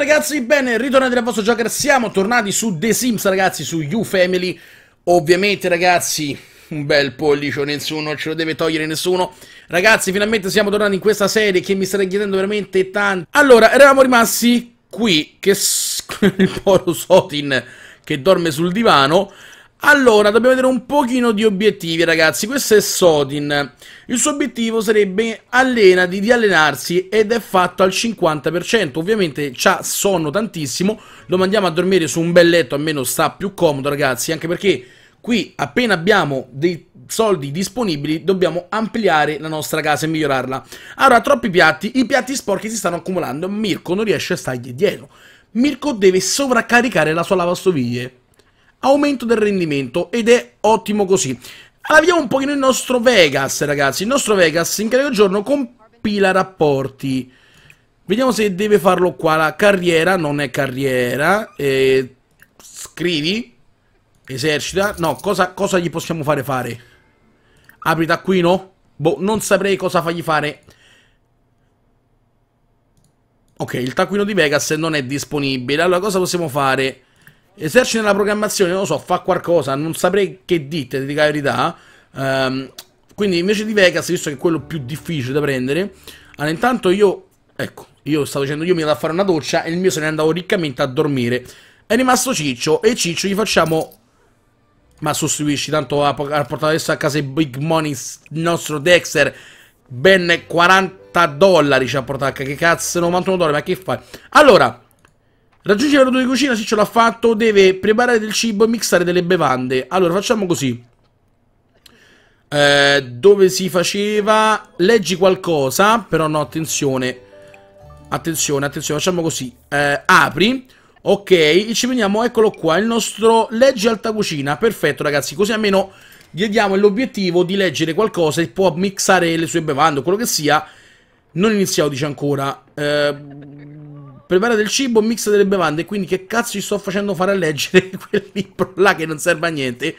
ragazzi, bene, ritornati al vostro Joker, siamo tornati su The Sims ragazzi, su YouFamily Ovviamente ragazzi, un bel pollicione in su, non ce lo deve togliere nessuno. Ragazzi, finalmente siamo tornati in questa serie che mi state chiedendo veramente tanto. Allora, eravamo rimasti qui, che il povero Sotin che dorme sul divano. Allora, dobbiamo vedere un pochino di obiettivi, ragazzi. Questo è Sotin. Il suo obiettivo sarebbe allena di, di allenarsi ed è fatto al 50%. Ovviamente ha sonno tantissimo. Lo mandiamo a dormire su un bel letto, almeno sta più comodo, ragazzi. Anche perché Qui appena abbiamo dei soldi disponibili dobbiamo ampliare la nostra casa e migliorarla. Allora, troppi piatti, i piatti sporchi si stanno accumulando, Mirko non riesce a stargli dietro. Mirko deve sovraccaricare la sua lavastoviglie. Aumento del rendimento ed è ottimo così. Allora, vediamo un pochino il nostro Vegas, ragazzi. Il nostro Vegas in carico giorno compila rapporti. Vediamo se deve farlo qua. La carriera non è carriera. Eh, scrivi. Esercita. No, cosa, cosa gli possiamo fare fare? Apri taccuino? Boh, non saprei cosa fargli fare. Ok, il taccuino di Vegas non è disponibile. Allora, cosa possiamo fare? Esercita la programmazione, non lo so, fa qualcosa. Non saprei che dite, ti dica la verità. Um, quindi, invece di Vegas, visto che è quello più difficile da prendere, allora intanto io... Ecco, io stavo dicendo, io mi vado a fare una doccia e il mio se ne andavo riccamente a dormire. È rimasto Ciccio e Ciccio gli facciamo ma sostituisci, tanto ha, ha portato adesso a casa i big money il nostro Dexter. Ben 40 dollari ci ha portato, che cazzo, 91 dollari, ma che fai? Allora, raggiungere la di cucina, sì ce l'ha fatto, deve preparare del cibo e mixare delle bevande. Allora, facciamo così. Eh, dove si faceva... Leggi qualcosa, però no, attenzione. Attenzione, attenzione, facciamo così. Eh, apri Ok, ci veniamo, eccolo qua, il nostro legge alta cucina, perfetto ragazzi, così almeno gli diamo l'obiettivo di leggere qualcosa e può mixare le sue bevande o quello che sia. Non iniziamo, dice ancora. Eh, prepara del cibo, mixa delle bevande, quindi che cazzo ci sto facendo fare a leggere quel libro là che non serve a niente.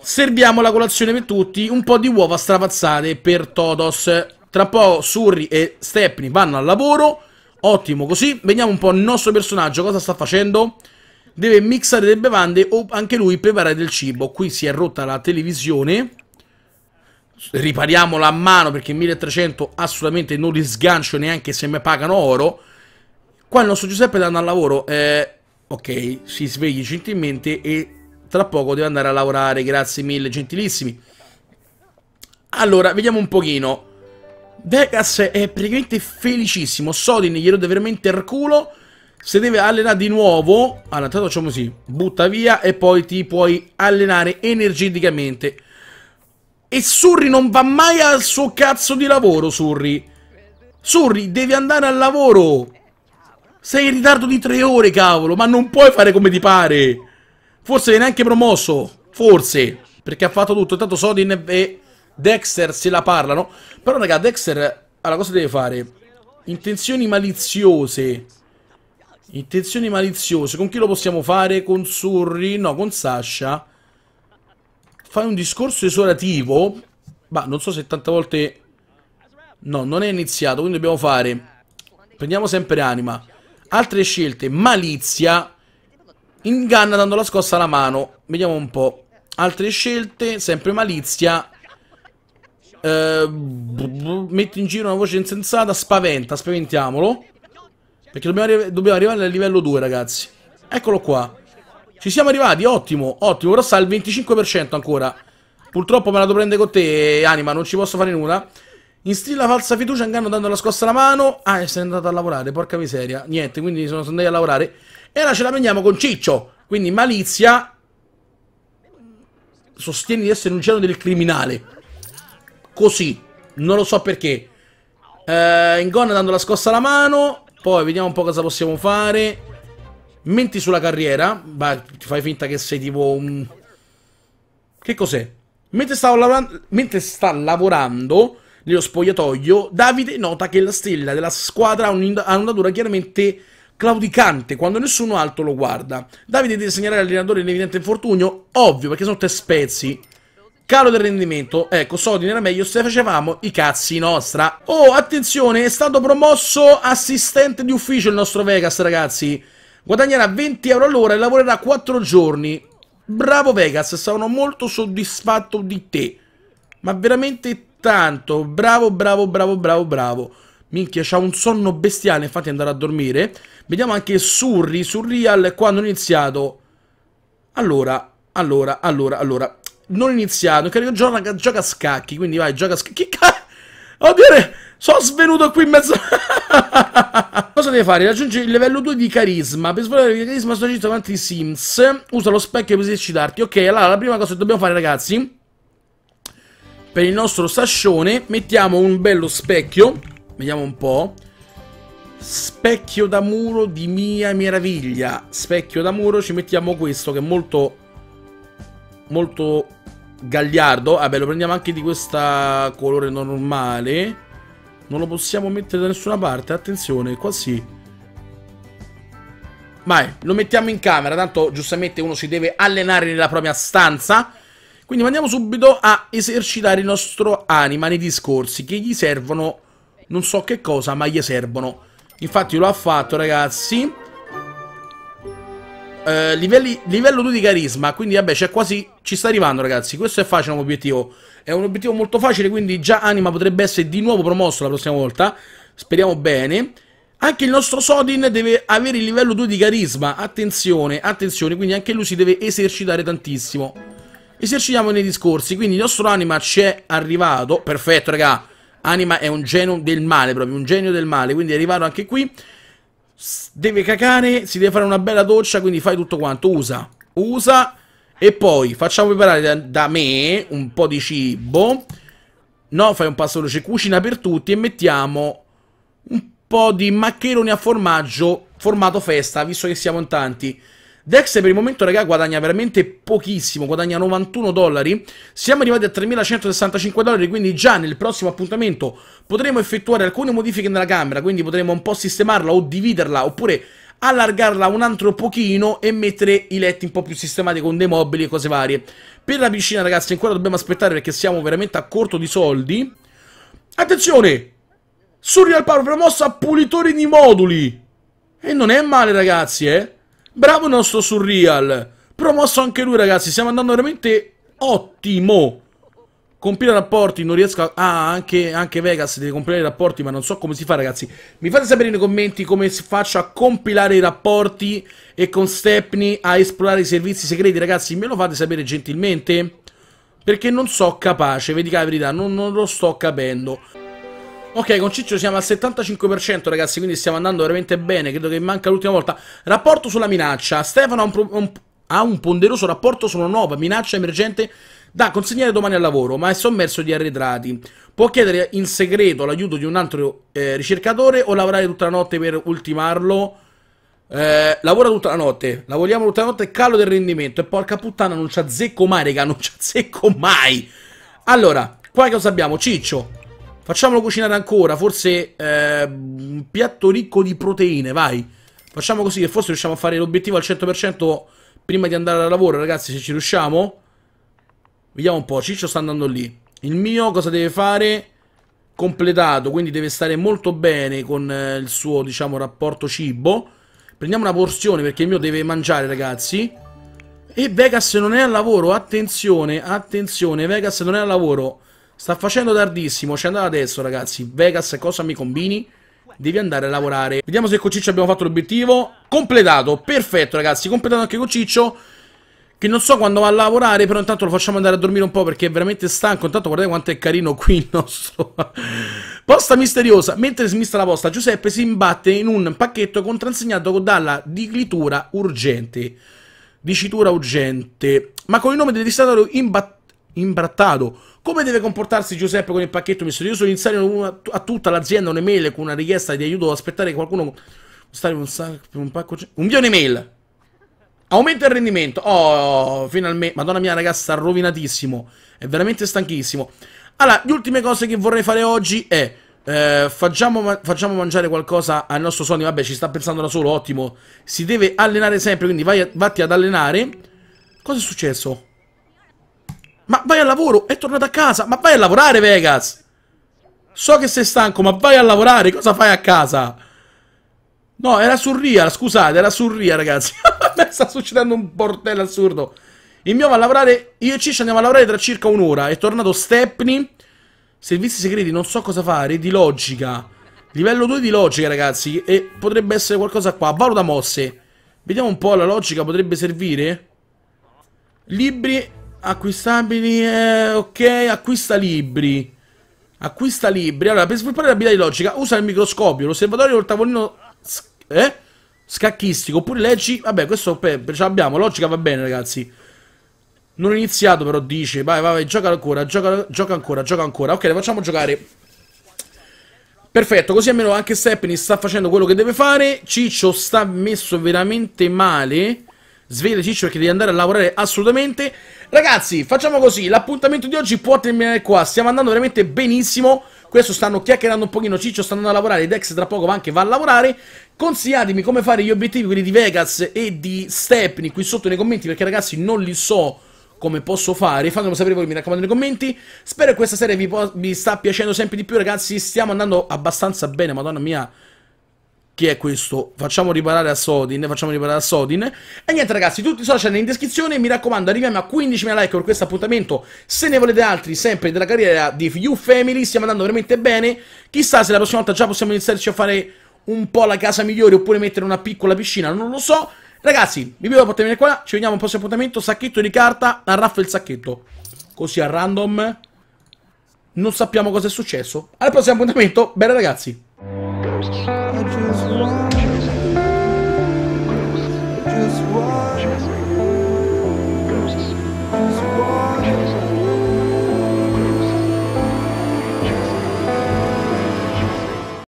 Serviamo la colazione per tutti, un po' di uova strapazzate per Todos. Tra poco Surri e Stepney vanno al lavoro Ottimo, così vediamo un po' il nostro personaggio cosa sta facendo. Deve mixare le bevande o anche lui preparare del cibo. Qui si è rotta la televisione. Ripariamola a mano perché 1300 assolutamente non li sgancio neanche se mi pagano oro. Qua il nostro Giuseppe deve andare al lavoro. Eh, ok, si svegli gentilmente e tra poco deve andare a lavorare. Grazie mille, gentilissimi. Allora, vediamo un pochino. Vegas è praticamente felicissimo. Sodin gli rode veramente il culo. Se deve allenare di nuovo, allora tanto facciamo così, butta via e poi ti puoi allenare energeticamente. E Surri non va mai al suo cazzo di lavoro, Surri. Surri, devi andare al lavoro. Sei in ritardo di tre ore, cavolo, ma non puoi fare come ti pare. Forse viene anche promosso, forse, perché ha fatto tutto. Intanto Sodin è Dexter se la parlano. Però, raga, Dexter Allora cosa deve fare? Intenzioni maliziose. Intenzioni maliziose. Con chi lo possiamo fare? Con Surry No, con Sasha. Fai un discorso esorativo. Ma non so se tante volte... No, non è iniziato, quindi dobbiamo fare... Prendiamo sempre anima. Altre scelte. Malizia. Inganna dando la scossa alla mano. Vediamo un po'. Altre scelte, sempre malizia. Uh, ehm, metti in giro una voce insensata, spaventa, spaventiamolo. Perché dobbiamo, arri dobbiamo, arrivare al livello 2, ragazzi. Eccolo qua. Ci siamo arrivati, ottimo, ottimo. Però sta al 25% ancora. Purtroppo me la devo prendere con te, Anima, non ci posso fare nulla. Instilla falsa fiducia, inganno dando la scossa alla mano. Ah, e sei andato a lavorare, porca miseria. Niente, quindi sono, sono andato a lavorare. E ora ce la prendiamo con Ciccio. Quindi malizia. Sostieni di essere un genio del criminale così. Non lo so perché. Eh, Ingon dando la scossa alla mano. Poi vediamo un po' cosa possiamo fare. Menti sulla carriera. Beh, ti fai finta che sei tipo un... Che cos'è? Mentre, Mentre sta lavorando nello spogliatoio, Davide nota che la stella della squadra ha un'andatura chiaramente claudicante quando nessuno altro lo guarda. Davide deve segnalare all'allenatore l'evidente infortunio, ovvio perché sono tre spezzi. Calo del rendimento, ecco, Sodin era meglio se facevamo i cazzi nostra. Oh, attenzione, è stato promosso assistente di ufficio il nostro Vegas, ragazzi. Guadagnerà 20 euro all'ora e lavorerà 4 giorni. Bravo Vegas, sono molto soddisfatto di te. Ma veramente tanto. Bravo, bravo, bravo, bravo, bravo. Minchia, c'ha un sonno bestiale, infatti andare a dormire. Vediamo anche Surri, Surreal, quando ho iniziato. Allora, allora, allora, allora non iniziato. Carico gioca, gioca a scacchi, quindi vai, gioca a scacchi. Che cazzo? Oddio, sono svenuto qui in mezzo. Cosa devi fare? Raggiungi il livello 2 di carisma. Per svolgere il carisma sto agito davanti ai Sims. Usa lo specchio per esercitarti. Ok, allora la prima cosa che dobbiamo fare, ragazzi. Per il nostro sascione, mettiamo un bello specchio. Vediamo un po'. Specchio da muro di mia meraviglia. Specchio da muro, ci mettiamo questo che è molto. Molto Gagliardo. Vabbè, lo prendiamo anche di questa colore normale. Non lo possiamo mettere da nessuna parte. Attenzione, qua sì. Vai, lo mettiamo in camera. Tanto giustamente uno si deve allenare nella propria stanza. Quindi andiamo subito a esercitare il nostro anima nei discorsi che gli servono. Non so che cosa, ma gli servono. Infatti lo ha fatto, ragazzi eh, livelli, livello 2 di carisma, quindi vabbè, c'è quasi... Ci sta arrivando ragazzi, questo è facile un obiettivo. È un obiettivo molto facile, quindi già Anima potrebbe essere di nuovo promosso la prossima volta. Speriamo bene. Anche il nostro Sodin deve avere il livello 2 di carisma, attenzione, attenzione, quindi anche lui si deve esercitare tantissimo. Esercitiamo nei discorsi, quindi il nostro Anima ci è arrivato, perfetto ragazzi. Anima è un genio del male proprio, un genio del male, quindi è arrivato anche qui deve cacare, si deve fare una bella doccia, quindi fai tutto quanto, usa, usa e poi facciamo preparare da, da me un po' di cibo. No, fai un passo veloce, cucina per tutti e mettiamo un po' di maccheroni a formaggio formato festa, visto che siamo in tanti. Dex per il momento, raga, guadagna veramente pochissimo, guadagna 91 dollari. Siamo arrivati a 3.165 dollari, quindi già nel prossimo appuntamento potremo effettuare alcune modifiche nella camera, quindi potremo un po' sistemarla o dividerla, oppure allargarla un altro pochino e mettere i letti un po' più sistemati con dei mobili e cose varie. Per la piscina, ragazzi, ancora dobbiamo aspettare perché siamo veramente a corto di soldi. Attenzione! Surreal Power promossa a pulitore di moduli! E non è male, ragazzi, eh! Bravo il nostro Surreal. Promosso anche lui, ragazzi. Stiamo andando veramente ottimo. Compila rapporti, non riesco a... Ah, anche, anche Vegas deve compilare i rapporti, ma non so come si fa, ragazzi. Mi fate sapere nei commenti come faccio a compilare i rapporti e con Stepney a esplorare i servizi segreti, ragazzi. Me lo fate sapere gentilmente? Perché non so capace, vedi che la verità, non, non lo sto capendo. Ok, con Ciccio siamo al 75%, ragazzi, quindi stiamo andando veramente bene. Credo che manca l'ultima volta. Rapporto sulla minaccia. Stefano ha un, un, ha un ponderoso rapporto sulla nuova minaccia emergente da consegnare domani al lavoro, ma è sommerso di arretrati. Può chiedere in segreto l'aiuto di un altro eh, ricercatore o lavorare tutta la notte per ultimarlo. Eh, lavora tutta la notte, lavoriamo tutta la notte, calo del rendimento e porca puttana non ci azzecco mai, raga, non ci azzecco mai. Allora, qua cosa abbiamo? Ciccio, Facciamolo cucinare ancora, forse eh, un piatto ricco di proteine, vai. Facciamo così che forse riusciamo a fare l'obiettivo al 100% prima di andare al lavoro, ragazzi, se ci riusciamo. Vediamo un po', Ciccio sta andando lì. Il mio cosa deve fare? Completato, quindi deve stare molto bene con eh, il suo, diciamo, rapporto cibo. Prendiamo una porzione perché il mio deve mangiare, ragazzi. E Vegas non è al lavoro, attenzione, attenzione, Vegas non è al lavoro. Sta facendo tardissimo, c'è andato adesso ragazzi. Vegas, cosa mi combini? Devi andare a lavorare. Vediamo se con Ciccio abbiamo fatto l'obiettivo. Completato, perfetto ragazzi, completato anche con Ciccio. Che non so quando va a lavorare, però intanto lo facciamo andare a dormire un po' perché è veramente stanco. Intanto guardate quanto è carino qui il nostro... posta misteriosa. Mentre si mista la posta, Giuseppe si imbatte in un pacchetto contrassegnato dalla diglitura urgente. Dicitura urgente. Ma con il nome del destinatario imbattuto imbrattato. Come deve comportarsi Giuseppe con il pacchetto messo? Io misterioso? Insegnano a tutta l'azienda un'email con una richiesta di aiuto ad aspettare qualcuno stare un sacco un pacco un milione mail. Aumenta il rendimento. Oh, finalmente. Madonna mia, ragazza, sta rovinatissimo. È veramente stanchissimo. Allora, le ultime cose che vorrei fare oggi è... Eh, facciamo, facciamo, mangiare qualcosa al nostro Sony. Vabbè, ci sta pensando da solo, ottimo. Si deve allenare sempre, quindi vai vatti ad allenare. Cosa è successo? Ma vai al lavoro, è tornato a casa. Ma vai a lavorare, Vegas. So che sei stanco, ma vai a lavorare. Cosa fai a casa? No, era su scusate, era su Ria, ragazzi. Sta succedendo un bordello assurdo. Il mio va a lavorare, io e Ciccio andiamo a lavorare tra circa un'ora. È tornato Stepney. Servizi segreti, non so cosa fare, di logica. Livello 2 di logica, ragazzi. E potrebbe essere qualcosa qua. Valuta mosse. Vediamo un po' la logica, potrebbe servire. Libri Acquistabili, eh, ok, acquista libri. Acquista libri. Allora, per sviluppare l'abilità di logica, usa il microscopio, l'osservatorio o il tavolino... Eh? Scacchistico, oppure leggi... Vabbè, questo per, ce l'abbiamo, logica va bene, ragazzi. Non ho iniziato, però dice, vai, vai, vai, gioca ancora, gioca, gioca ancora, gioca ancora. Ok, facciamo giocare. Perfetto, così almeno anche Stephanie sta facendo quello che deve fare. Ciccio sta messo veramente male. Svele Ciccio perché devi andare a lavorare assolutamente. Ragazzi, facciamo così, l'appuntamento di oggi può terminare qua, stiamo andando veramente benissimo. Questo stanno chiacchierando un pochino, Ciccio sta andando a lavorare, Dex tra poco va anche va a lavorare. Consigliatemi come fare gli obiettivi, quelli di Vegas e di Stepney, qui sotto nei commenti, perché ragazzi non li so come posso fare. Fatemelo sapere voi, mi raccomando, nei commenti. Spero che questa serie vi, vi sta piacendo sempre di più, ragazzi. Stiamo andando abbastanza bene, madonna mia chi è questo? Facciamo riparare a Sodin, facciamo riparare a Sodin. E niente ragazzi, tutti i social in descrizione, mi raccomando arriviamo a 15.000 like per questo appuntamento, se ne volete altri sempre della carriera di You Family, stiamo andando veramente bene, chissà se la prossima volta già possiamo iniziarci a fare un po' la casa migliore oppure mettere una piccola piscina, non lo so. Ragazzi, vi vedo a portarmi qua, ci vediamo al prossimo appuntamento, sacchetto di carta, arraffo il sacchetto, così a random, non sappiamo cosa è successo. Al prossimo appuntamento, bene ragazzi.